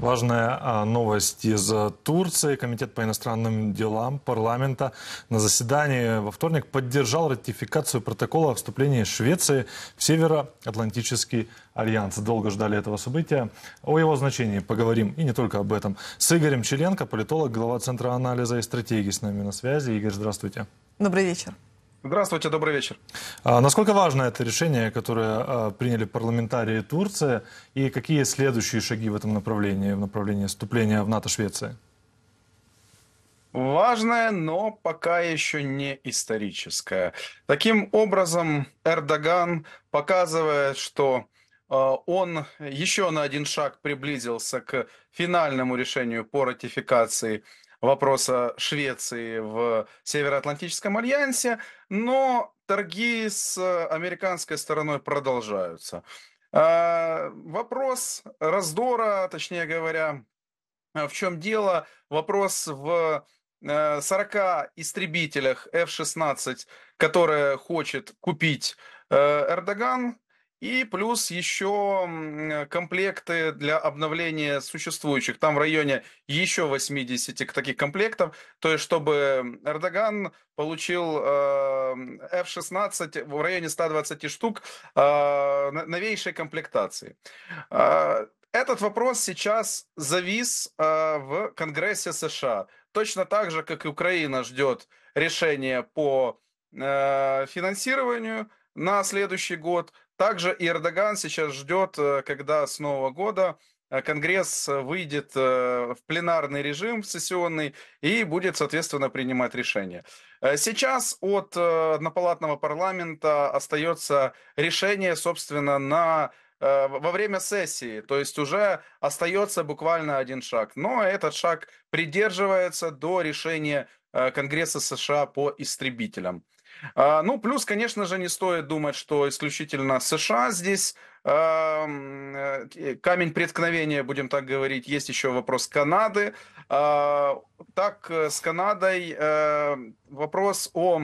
Важная а, новость из а, Турции. Комитет по иностранным делам парламента на заседании во вторник поддержал ратификацию протокола о вступлении Швеции в Североатлантический альянс. Долго ждали этого события. О его значении поговорим, и не только об этом. С Игорем Челенко, политолог, глава Центра анализа и стратегии с нами на связи. Игорь, здравствуйте. Добрый вечер. Здравствуйте, добрый вечер. А насколько важно это решение, которое а, приняли парламентарии Турции, и какие следующие шаги в этом направлении, в направлении вступления в НАТО Швеции? Важное, но пока еще не историческое. Таким образом, Эрдоган показывает, что а, он еще на один шаг приблизился к финальному решению по ратификации вопроса Швеции в Североатлантическом альянсе, но торги с э, американской стороной продолжаются. А, вопрос раздора, точнее говоря, а в чем дело? Вопрос в 40 э, истребителях F-16, которые хочет купить э, Эрдоган. И плюс еще комплекты для обновления существующих. Там в районе еще 80 таких комплектов. То есть, чтобы Эрдоган получил F-16 эм, в районе 120 штук э, новейшей комплектации. Э, этот вопрос сейчас завис э, в Конгрессе США. Точно так же, как и Украина ждет решения по финансированию, на следующий год. Также и Эрдоган сейчас ждет, э, когда с Нового года э, Конгресс э, выйдет в пленарный режим в сессионный и будет, соответственно, принимать решения. Сейчас от однопалатного парламента остается решение, собственно, на во время сессии, то есть уже остается буквально один шаг, но этот шаг придерживается до решения Конгресса США по истребителям. А, ну, плюс, конечно же, не стоит думать, что исключительно США здесь э, камень преткновения, будем так говорить. Есть еще вопрос Канады. А, так, э, с Канадой э, вопрос о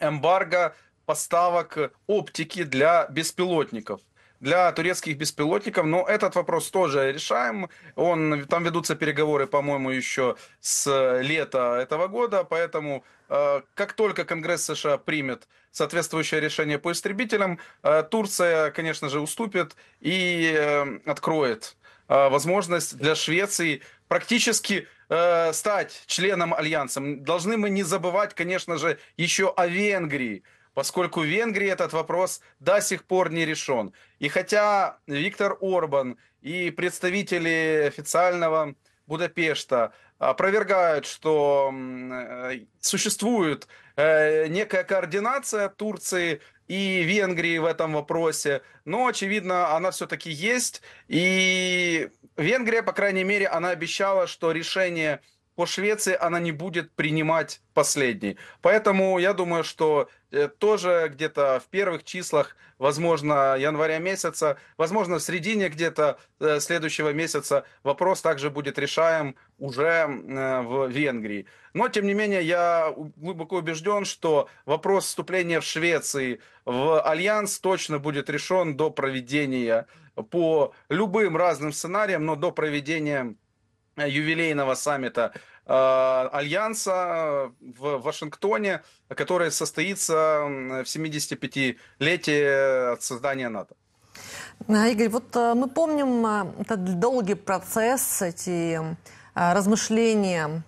эмбарго поставок оптики для беспилотников для турецких беспилотников. Но этот вопрос тоже решаем. Он, там ведутся переговоры, по-моему, еще с лета этого года. Поэтому э, как только Конгресс США примет соответствующее решение по истребителям, э, Турция, конечно же, уступит и э, откроет возможность для Швеции практически стать членом альянса. Должны мы не забывать, конечно же, еще о Венгрии, поскольку в Венгрии этот вопрос до сих пор не решен. И хотя Виктор Орбан и представители официального Будапешта опровергают, что э, существует э, некая координация Турции и Венгрии в этом вопросе, но, очевидно, она все-таки есть. И Венгрия, по крайней мере, она обещала, что решение по Швеции она не будет принимать последний. Поэтому я думаю, что э, тоже где-то в первых числах, возможно, января месяца, возможно, в середине где-то э, следующего месяца вопрос также будет решаем уже э, в Венгрии. Но, тем не менее, я глубоко убежден, что вопрос вступления в Швеции в Альянс точно будет решен до проведения по любым разным сценариям, но до проведения Э, юбилейного саммита э, Альянса э, в Вашингтоне, который состоится в 75-летие от создания НАТО. Игорь, вот мы помним этот долгий процесс, эти размышления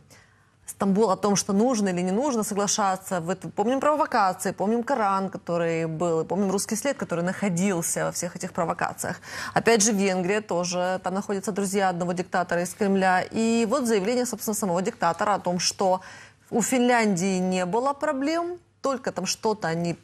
Стамбул о том, что нужно или не нужно соглашаться. помним провокации, помним Коран, который был, помним русский след, который находился во всех этих провокациях. Опять же, в Венгрия тоже, там находятся друзья одного диктатора из Кремля. И вот заявление, собственно, самого диктатора о том, что у Финляндии не было проблем, только там что-то они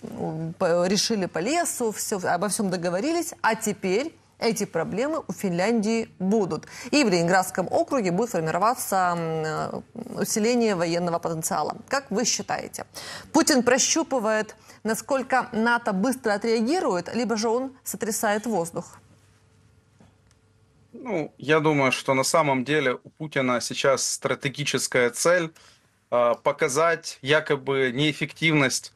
решили по лесу, все, обо всем договорились, а теперь эти проблемы у Финляндии будут. И в Ленинградском округе будет формироваться э, усиление военного потенциала. Как вы считаете, Путин прощупывает, насколько НАТО быстро отреагирует, либо же он сотрясает воздух? Ну, я думаю, что на самом деле у Путина сейчас стратегическая цель э, показать якобы неэффективность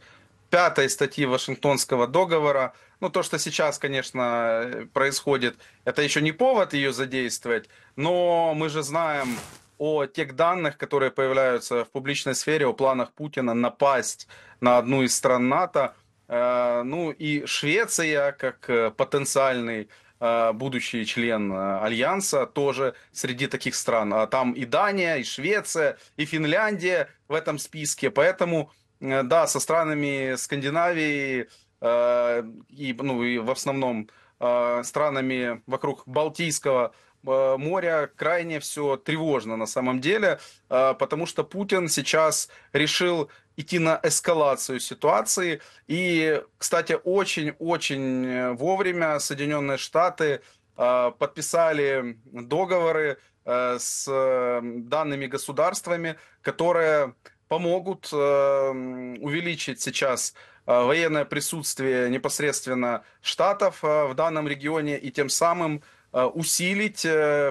пятой статьи Вашингтонского договора. Ну, то, что сейчас, конечно, происходит, это еще не повод ее задействовать, но мы же знаем о тех данных, которые появляются в публичной сфере, о планах Путина напасть на одну из стран НАТО. Э, ну и Швеция, как э, потенциальный э, будущий член Альянса, тоже среди таких стран. А там и Дания, и Швеция, и Финляндия в этом списке. Поэтому Э, да, со странами Скандинавии э, и, ну, и в основном э, странами вокруг Балтийского э, моря крайне все тревожно на самом деле, э, потому что Путин сейчас решил идти на эскалацию ситуации. И, кстати, очень-очень э, вовремя Соединенные Штаты э, подписали договоры э, с э, данными государствами, которые помогут эм, увеличить сейчас э, военное присутствие непосредственно штатов э, в данном регионе и тем самым э, усилить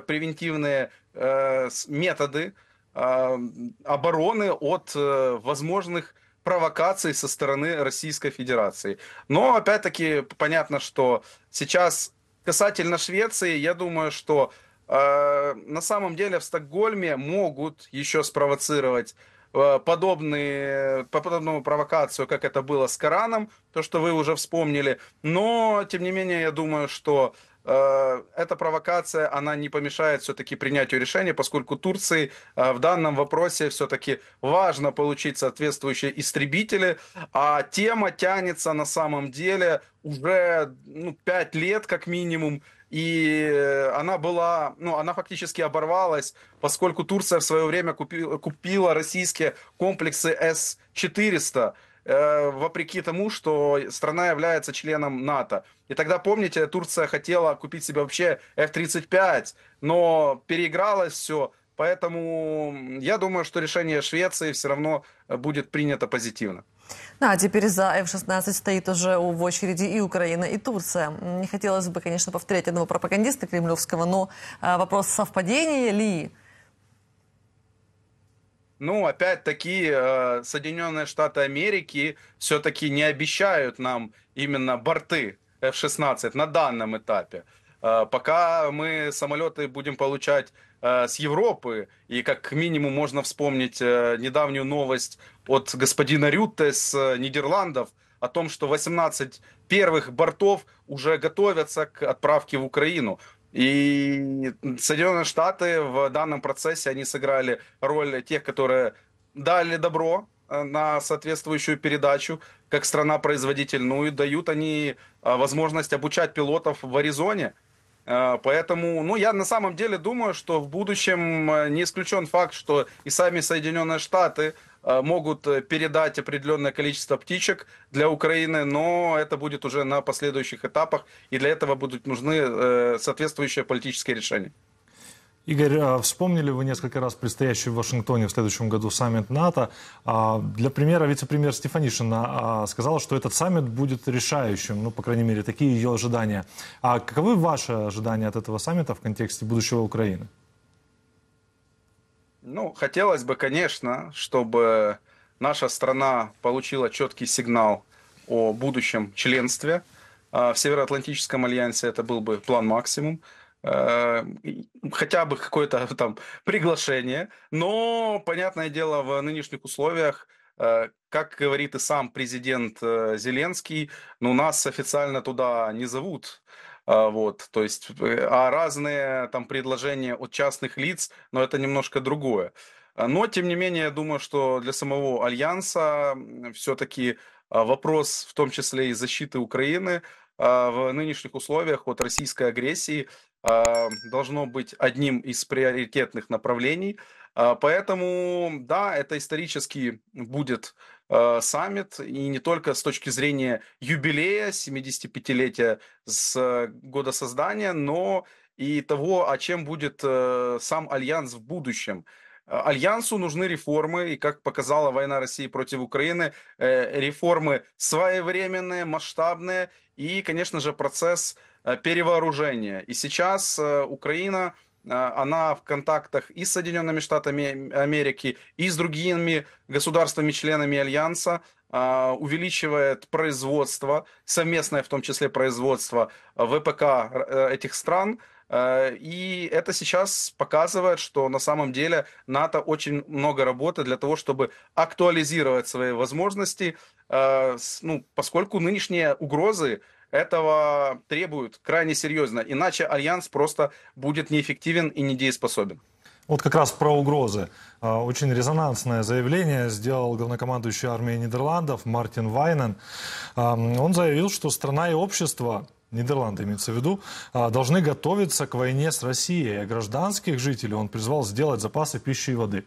превентивные методы эм, обороны от возможных провокаций со стороны Российской Федерации. Но опять-таки понятно, что сейчас касательно Швеции, я думаю, что э, на самом деле в Стокгольме могут еще спровоцировать Э, подобные, подобную провокацию, как это было с Кораном, то, что вы уже вспомнили. Но, тем не менее, я думаю, что э, эта провокация, она не помешает все-таки принятию решения, поскольку Турции э, в данном вопросе все-таки важно получить соответствующие истребители, а тема тянется на самом деле уже ну, 5 лет как минимум, и э, она была, ну, она фактически оборвалась, поскольку Турция в свое время купила, купила российские комплексы С-400, э, вопреки тому, что страна является членом НАТО. И тогда, помните, Турция хотела купить себе вообще F-35, но переигралось все, Поэтому я думаю, что решение Швеции все равно э, будет принято позитивно. Да, ну, теперь за F-16 стоит уже в очереди и Украина, и Турция. Не хотелось бы, конечно, повторять одного пропагандиста кремлевского, но э, вопрос совпадения ли ну, опять-таки, э, Соединенные Штаты Америки все-таки не обещают нам именно борты F-16 на данном этапе. Пока мы самолеты будем получать Э, с Европы. И как минимум можно вспомнить э, недавнюю новость от господина Рютте с э, Нидерландов о том, что 18 первых бортов уже готовятся к отправке в Украину. И Соединенные Штаты в данном процессе, они сыграли роль тех, которые дали добро на соответствующую передачу, как страна-производитель, ну и дают они возможность обучать пилотов в Аризоне – а, поэтому, ну, я на самом деле думаю, что в будущем э, не исключен факт, что и сами Соединенные Штаты э, могут э, передать определенное количество птичек для Украины, но это будет уже на последующих этапах, и для этого будут нужны соответствующие политические решения. Игорь, а, вспомнили вы несколько раз предстоящий в Вашингтоне в следующем году саммит НАТО. А, для примера вице-премьер Стефанишина а, сказала, что этот саммит будет решающим, ну, по крайней мере, такие ее ожидания. А каковы ваши ожидания от этого саммита в контексте будущего Украины? Ну, хотелось бы, конечно, чтобы наша страна получила четкий сигнал о будущем членстве в Североатлантическом альянсе. Это был бы план максимум. Э, хотя бы какое-то там приглашение. Но, понятное дело, в нынешних условиях э, как говорит и сам президент э, Зеленский, ну, нас официально туда не зовут. А, вот, то есть, а разные там предложения от частных лиц, но это немножко другое. Но, тем не менее, я думаю, что для самого Альянса все-таки а, вопрос, в том числе и защиты Украины, а, в нынешних условиях от российской агрессии а, должно быть одним из приоритетных направлений. А, поэтому, да, это исторически будет саммит, и не только с точки зрения юбилея, 75-летия с года создания, но и того, о чем будет э, сам Альянс в будущем. Альянсу нужны реформы, и как показала война России против Украины, э, реформы своевременные, масштабные и, конечно же, процесс э, перевооружения. И сейчас э, Украина э, она в контактах и с Соединенными Штатами Америки, и с другими государствами-членами Альянса увеличивает производство, совместное в том числе производство ВПК этих стран – Э, и это сейчас показывает, что на самом деле НАТО очень много работы для того, чтобы актуализировать свои возможности, э, ну, поскольку нынешние угрозы этого требуют крайне серьезно, иначе альянс просто будет неэффективен и недееспособен. Вот как раз про угрозы. Э, очень резонансное заявление сделал главнокомандующий армией Нидерландов Мартин Вайнен. Эм, он заявил, что страна и общество Нидерланды имеется в виду, а, должны готовиться к войне с Россией. А гражданских жителей он призвал сделать запасы пищи и воды.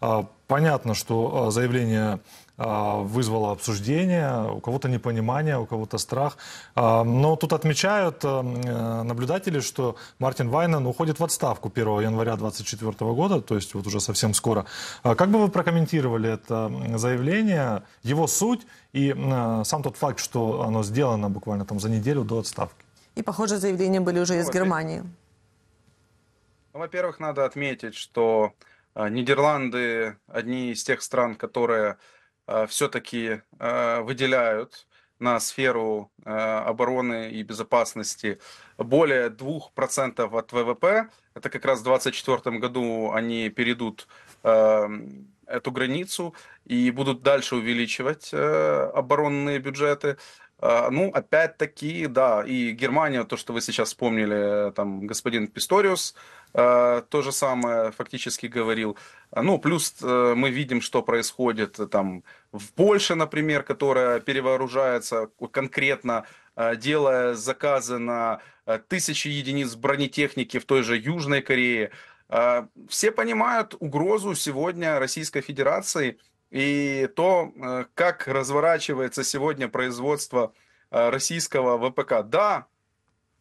А, понятно, что а, заявление а, вызвало обсуждение, у кого-то непонимание, у кого-то страх. А, но тут отмечают эм, э, наблюдатели, что Мартин Вайнен уходит в отставку 1 января 2024 года, то есть вот уже совсем скоро. А как бы вы прокомментировали это заявление, его суть и э, сам тот факт, что оно сделано буквально там за неделю до отставки? И, похоже, заявления были уже из Германии. Ну, во-первых, надо отметить, что э, Нидерланды одни из тех стран, которые Э, все-таки э, выделяют на сферу э, обороны и безопасности более 2% от ВВП. Это как раз в 2024 году они перейдут эм, эту границу и будут дальше увеличивать оборонные бюджеты. Ну, опять-таки, да, и Германия, то, что вы сейчас вспомнили, там, господин Писториус э, то же самое фактически говорил. Ну, плюс э, мы видим, что происходит там в Польше, например, которая перевооружается конкретно, э, делая заказы на э, тысячи единиц бронетехники в той же Южной Корее. Э, все понимают угрозу сегодня Российской Федерации и то, как разворачивается сегодня производство российского ВПК. Да,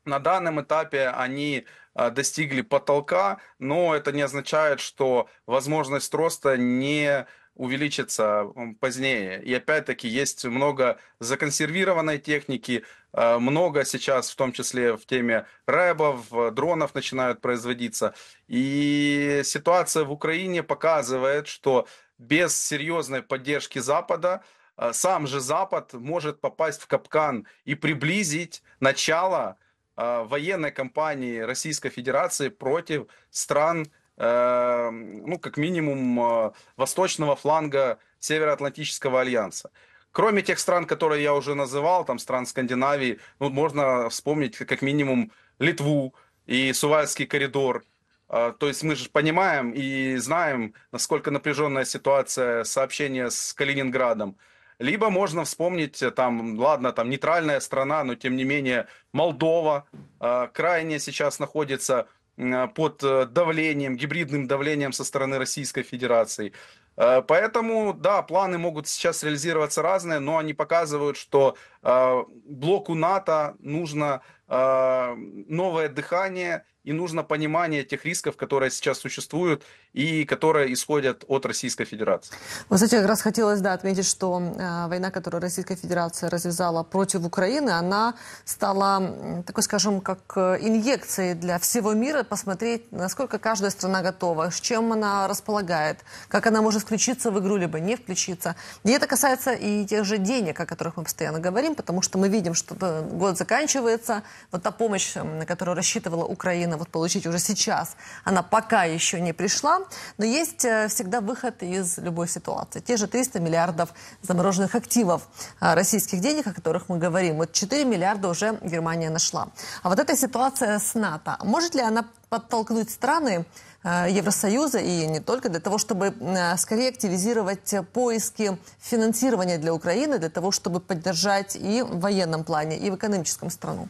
на данном этапе они достигли потолка, но это не означает, что возможность роста не увеличится позднее. И опять-таки есть много законсервированной техники, э, много сейчас, в том числе в теме рэбов, э, дронов начинают производиться. И ситуация в Украине показывает, что без серьезной поддержки Запада э, сам же Запад может попасть в капкан и приблизить начало военной кампании Российской Федерации против стран Эм, ну, как минимум, э, восточного фланга Североатлантического альянса. Кроме тех стран, которые я уже называл, там стран Скандинавии, ну, можно вспомнить как минимум Литву и Сувальский коридор. Э, то есть мы же понимаем и знаем, насколько напряженная ситуация сообщения с Калининградом. Либо можно вспомнить, э, там, ладно, там нейтральная страна, но тем не менее Молдова крайне сейчас находится Э, под э, давлением, гибридным давлением со стороны Российской Федерации. Э, поэтому, да, планы могут сейчас реализироваться разные, но они показывают, что э, блоку НАТО нужно э, новое дыхание и нужно понимание тех рисков, которые сейчас существуют и которые исходят от Российской Федерации. Вы знаете, как раз хотелось да, отметить, что э, война, которую Российская Федерация развязала против Украины, она стала такой, скажем, как инъекцией для всего мира посмотреть, насколько каждая страна готова, с чем она располагает, как она может включиться в игру, либо не включиться. И это касается и тех же денег, о которых мы постоянно говорим, потому что мы видим, что год заканчивается, вот та помощь, на которую рассчитывала Украина вот получить уже сейчас, она пока еще не пришла, но есть э, всегда выход из любой ситуации. Те же 300 миллиардов замороженных активов э, российских денег, о которых мы говорим, вот 4 миллиарда уже Германия нашла. А вот эта ситуация с НАТО, может ли она подтолкнуть страны э, Евросоюза и не только для того, чтобы э, скорее активизировать поиски финансирования для Украины, для того, чтобы поддержать и в военном плане, и в экономическом страну?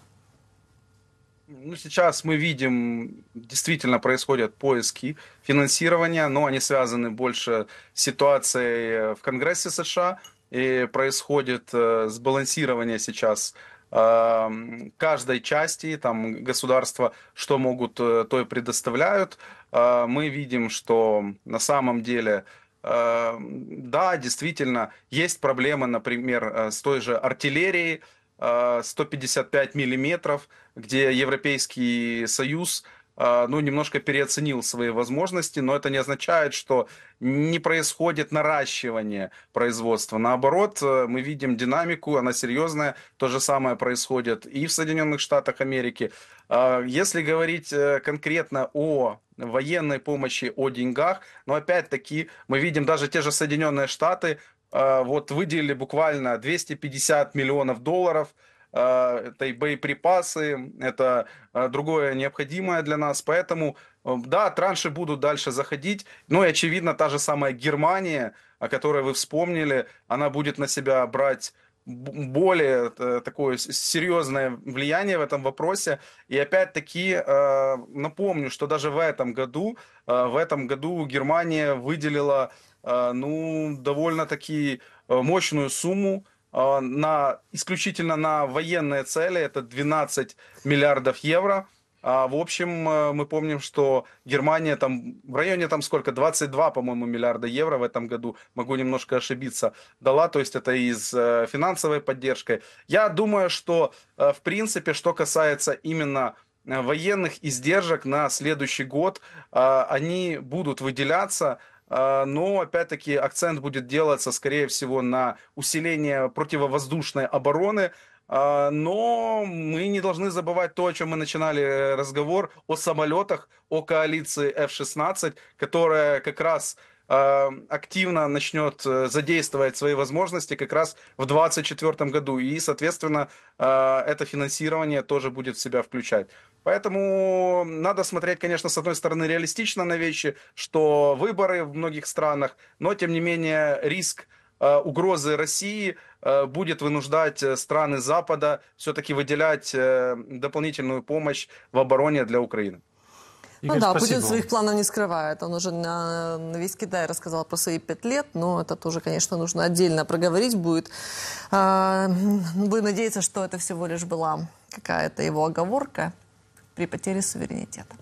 Ну, сейчас мы видим, действительно происходят поиски финансирования, но они связаны больше с ситуацией в Конгрессе США, и происходит э, сбалансирование сейчас Эм, каждой части там, государства, что могут, э, то и предоставляют. Э, мы видим, что на самом деле э, да, действительно, есть проблемы, например, с той же артиллерией 155 миллиметров, где Европейский Союз – а, ну, немножко переоценил свои возможности, но это не означает, что не происходит наращивание производства. Наоборот, э, мы видим динамику, она серьезная. То же самое происходит и в Соединенных Штатах Америки. А, если говорить э, конкретно о военной помощи, о деньгах, но опять-таки мы видим даже те же Соединенные Штаты а, вот выделили буквально 250 миллионов долларов – а, это и боеприпасы, это а, другое необходимое для нас. Поэтому, э, да, транши будут дальше заходить. Ну и, очевидно, та же самая Германия, о которой вы вспомнили, она будет на себя брать более э, такое серьезное влияние в этом вопросе. И опять-таки э, напомню, что даже в этом году, в этом году Германия выделила ну, довольно-таки мощную сумму Э, на, исключительно на военные цели, это 12 миллиардов евро. А, в общем, э, мы помним, что Германия там в районе там сколько, 22, по-моему, миллиарда евро в этом году, могу немножко ошибиться, дала, то есть это из с э, финансовой поддержкой. Я думаю, что в принципе, что касается именно военных издержек на следующий год, они будут выделяться, а, но опять-таки акцент будет делаться, скорее всего, на усиление противовоздушной обороны, а, но мы не должны забывать то, о чем мы начинали разговор, о самолетах, о коалиции F-16, которая как раз а, активно начнет э, задействовать свои возможности как раз в 2024 году. И, соответственно, это финансирование тоже будет в себя включать. Поэтому надо смотреть, конечно, с одной стороны реалистично на вещи, что выборы в многих странах, но тем не менее риск э, угрозы России э, будет вынуждать э, страны Запада все-таки выделять дополнительную помощь в обороне для Украины. Ну Игорь, ну да, спасибо. Путин своих планов не скрывает. Он уже на, на весь Китай рассказал про свои пять лет, но это тоже, конечно, нужно отдельно проговорить будет. А, будем надеяться, что это всего лишь была какая-то его оговорка при потере суверенитета.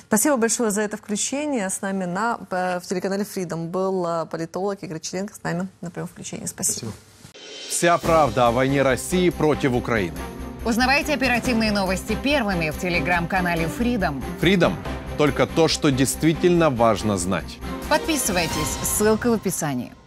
Спасибо большое за это включение. С нами на, э, в телеканале Freedom был э, политолог Игорь Челенко. С нами на прямом включении. Спасибо. Спасибо. Вся правда о войне России против Украины. Узнавайте оперативные новости первыми в телеграм-канале Freedom. Freedom – только то, что действительно важно знать. Подписывайтесь, ссылка в описании.